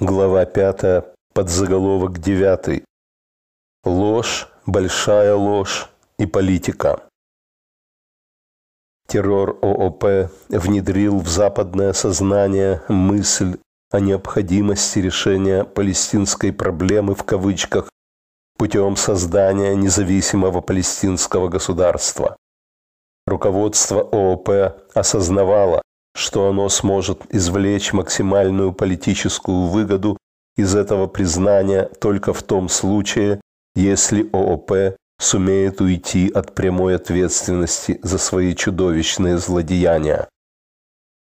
глава 5, подзаголовок 9. Ложь, большая ложь и политика. Террор ООП внедрил в западное сознание мысль о необходимости решения палестинской проблемы в кавычках путем создания независимого палестинского государства. Руководство ООП осознавало, что оно сможет извлечь максимальную политическую выгоду из этого признания только в том случае, если ООП сумеет уйти от прямой ответственности за свои чудовищные злодеяния.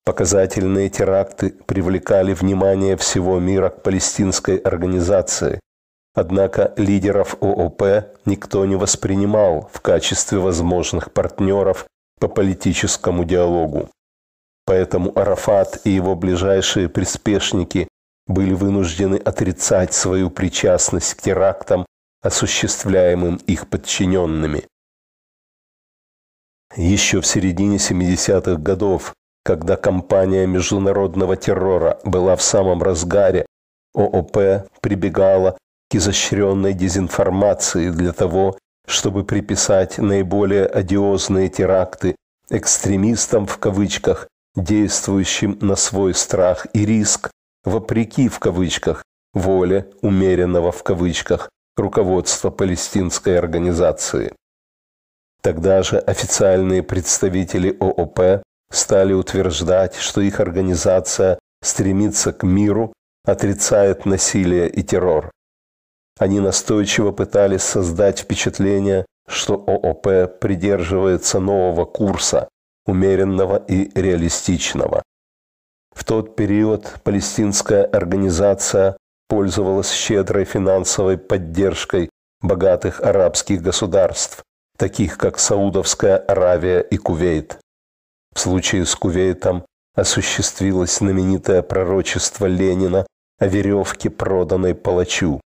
Показательные теракты привлекали внимание всего мира к палестинской организации, однако лидеров ООП никто не воспринимал в качестве возможных партнеров по политическому диалогу. Поэтому Арафат и его ближайшие приспешники были вынуждены отрицать свою причастность к терактам, осуществляемым их подчиненными. Еще в середине 70-х годов, когда кампания международного террора была в самом разгаре, ООП прибегала к изощренной дезинформации для того, чтобы приписать наиболее одиозные теракты экстремистам в кавычках действующим на свой страх и риск, вопреки в кавычках воле умеренного в кавычках руководства палестинской организации. Тогда же официальные представители ООП стали утверждать, что их организация стремится к миру, отрицает насилие и террор. Они настойчиво пытались создать впечатление, что ООП придерживается нового курса, умеренного и реалистичного. В тот период палестинская организация пользовалась щедрой финансовой поддержкой богатых арабских государств, таких как Саудовская Аравия и Кувейт. В случае с Кувейтом осуществилось знаменитое пророчество Ленина о веревке, проданной палачу.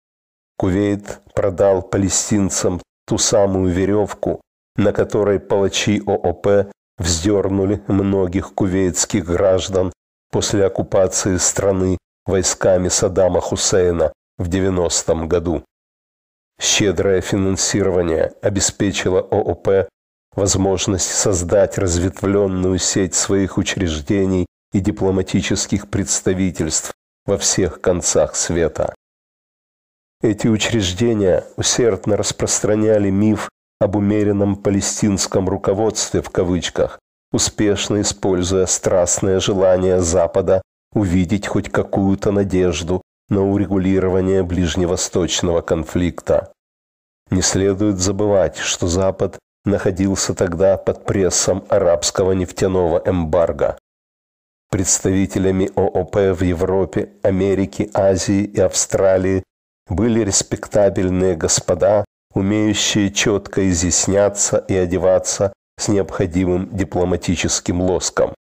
Кувейт продал палестинцам ту самую веревку, на которой палачи ООП вздернули многих кувейтских граждан после оккупации страны войсками Саддама Хусейна в 90 году. Щедрое финансирование обеспечило ООП возможность создать разветвленную сеть своих учреждений и дипломатических представительств во всех концах света. Эти учреждения усердно распространяли миф об умеренном палестинском руководстве в кавычках, успешно используя страстное желание Запада увидеть хоть какую-то надежду на урегулирование ближневосточного конфликта. Не следует забывать, что Запад находился тогда под прессом арабского нефтяного эмбарго. Представителями ООП в Европе, Америке, Азии и Австралии были респектабельные господа, умеющие четко изъясняться и одеваться с необходимым дипломатическим лоском.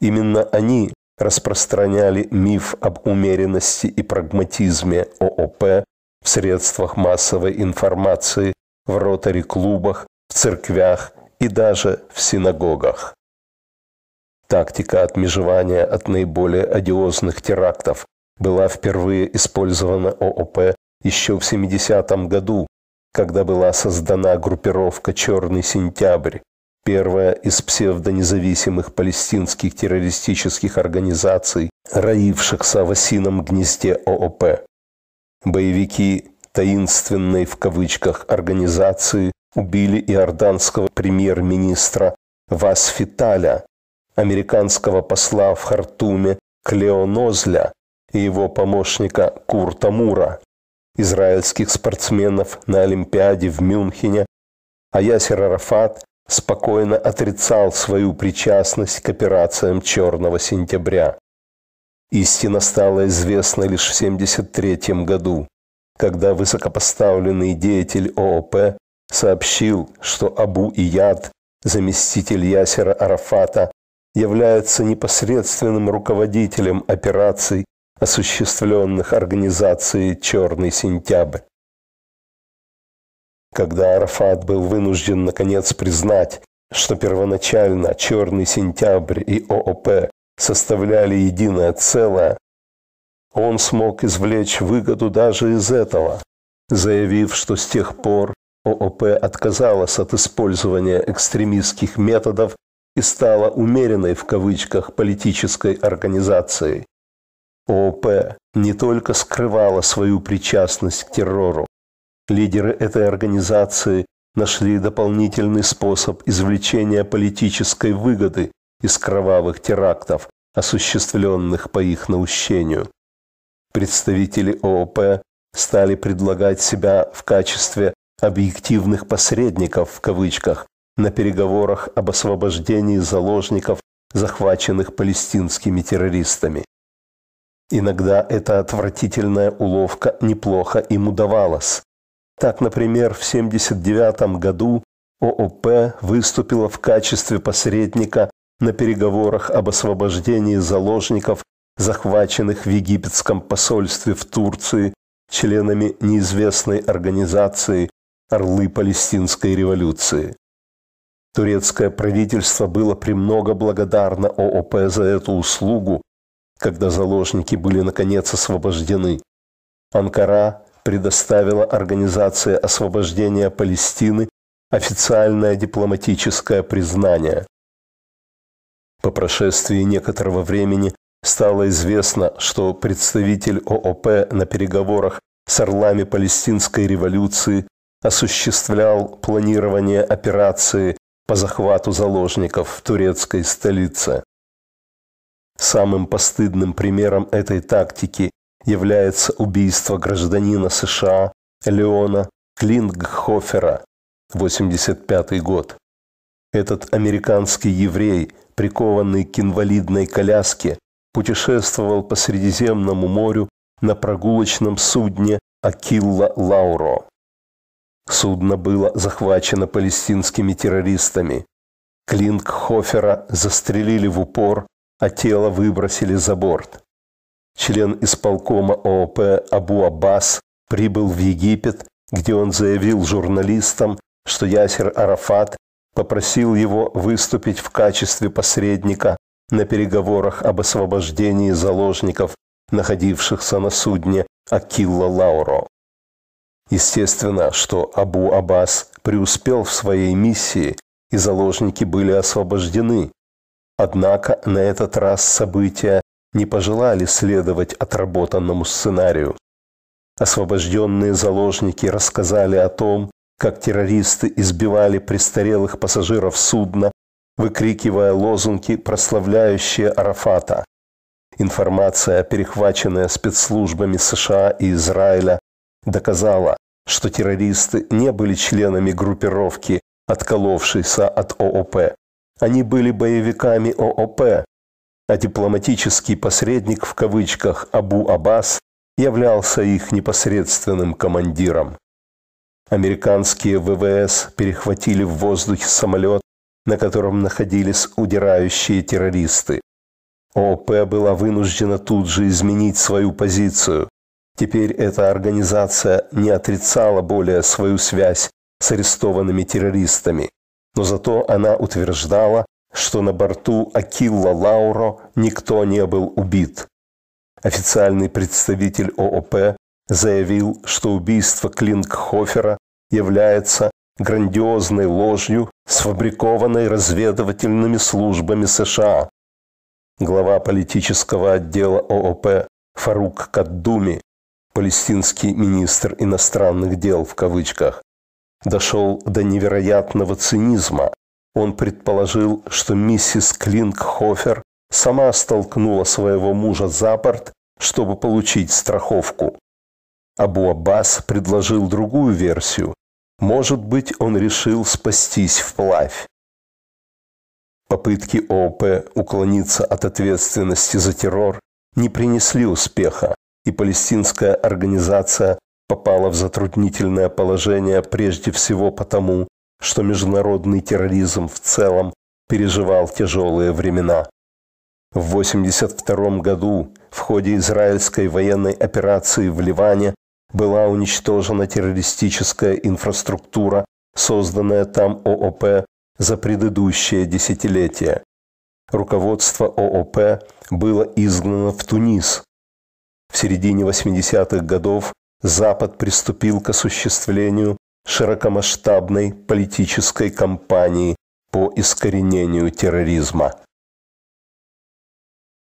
Именно они распространяли миф об умеренности и прагматизме ООП в средствах массовой информации, в ротари-клубах, в церквях и даже в синагогах. Тактика отмежевания от наиболее одиозных терактов была впервые использована ООП еще в 70-м году когда была создана группировка «Черный сентябрь», первая из псевдонезависимых палестинских террористических организаций, роившихся в осином гнезде ООП. Боевики таинственной в кавычках организации убили иорданского премьер-министра Васфиталя, американского посла в Хартуме Клеонозля и его помощника Курта Мура, израильских спортсменов на Олимпиаде в Мюнхене, а Ясер Арафат спокойно отрицал свою причастность к операциям «Черного сентября». Истина стала известна лишь в 1973 году, когда высокопоставленный деятель ООП сообщил, что Абу Ияд, заместитель Ясера Арафата, является непосредственным руководителем операций осуществленных организацией «Черный сентябрь». Когда Арафат был вынужден наконец признать, что первоначально «Черный сентябрь» и ООП составляли единое целое, он смог извлечь выгоду даже из этого, заявив, что с тех пор ООП отказалась от использования экстремистских методов и стала умеренной в кавычках политической организацией, ООП не только скрывала свою причастность к террору. Лидеры этой организации нашли дополнительный способ извлечения политической выгоды из кровавых терактов, осуществленных по их наущению. Представители ООП стали предлагать себя в качестве «объективных посредников» в кавычках на переговорах об освобождении заложников, захваченных палестинскими террористами. Иногда эта отвратительная уловка неплохо им удавалась. Так, например, в 1979 году ООП выступила в качестве посредника на переговорах об освобождении заложников, захваченных в египетском посольстве в Турции членами неизвестной организации «Орлы Палестинской революции». Турецкое правительство было премного благодарно ООП за эту услугу, когда заложники были наконец освобождены. Анкара предоставила Организации освобождения Палестины официальное дипломатическое признание. По прошествии некоторого времени стало известно, что представитель ООП на переговорах с орлами палестинской революции осуществлял планирование операции по захвату заложников в турецкой столице. Самым постыдным примером этой тактики является убийство гражданина США Леона Клингхофера, 85 год. Этот американский еврей, прикованный к инвалидной коляске, путешествовал по Средиземному морю на прогулочном судне Акилла Лауро. Судно было захвачено палестинскими террористами. Клинкхофера застрелили в упор а тело выбросили за борт. Член исполкома ООП Абу Аббас прибыл в Египет, где он заявил журналистам, что Ясер Арафат попросил его выступить в качестве посредника на переговорах об освобождении заложников, находившихся на судне Акилла Лауро. Естественно, что Абу Аббас преуспел в своей миссии, и заложники были освобождены, Однако на этот раз события не пожелали следовать отработанному сценарию. Освобожденные заложники рассказали о том, как террористы избивали престарелых пассажиров судна, выкрикивая лозунги, прославляющие Арафата. Информация, перехваченная спецслужбами США и Израиля, доказала, что террористы не были членами группировки, отколовшейся от ООП. Они были боевиками ООП, а дипломатический посредник в кавычках Абу Аббас являлся их непосредственным командиром. Американские ВВС перехватили в воздухе самолет, на котором находились удирающие террористы. ООП была вынуждена тут же изменить свою позицию. Теперь эта организация не отрицала более свою связь с арестованными террористами но зато она утверждала, что на борту Акилла Лауро никто не был убит. Официальный представитель ООП заявил, что убийство Клинкхофера является грандиозной ложью, сфабрикованной разведывательными службами США. Глава политического отдела ООП Фарук Каддуми, палестинский министр иностранных дел в кавычках, дошел до невероятного цинизма. Он предположил, что миссис Клинкхофер сама столкнула своего мужа за борт, чтобы получить страховку. Абу Аббас предложил другую версию. Может быть, он решил спастись вплавь. Попытки ООП уклониться от ответственности за террор не принесли успеха, и палестинская организация попала в затруднительное положение прежде всего потому, что международный терроризм в целом переживал тяжелые времена. В 1982 году в ходе израильской военной операции в Ливане была уничтожена террористическая инфраструктура, созданная там ООП за предыдущее десятилетие. Руководство ООП было изгнано в Тунис. В середине 80-х годов Запад приступил к осуществлению широкомасштабной политической кампании по искоренению терроризма –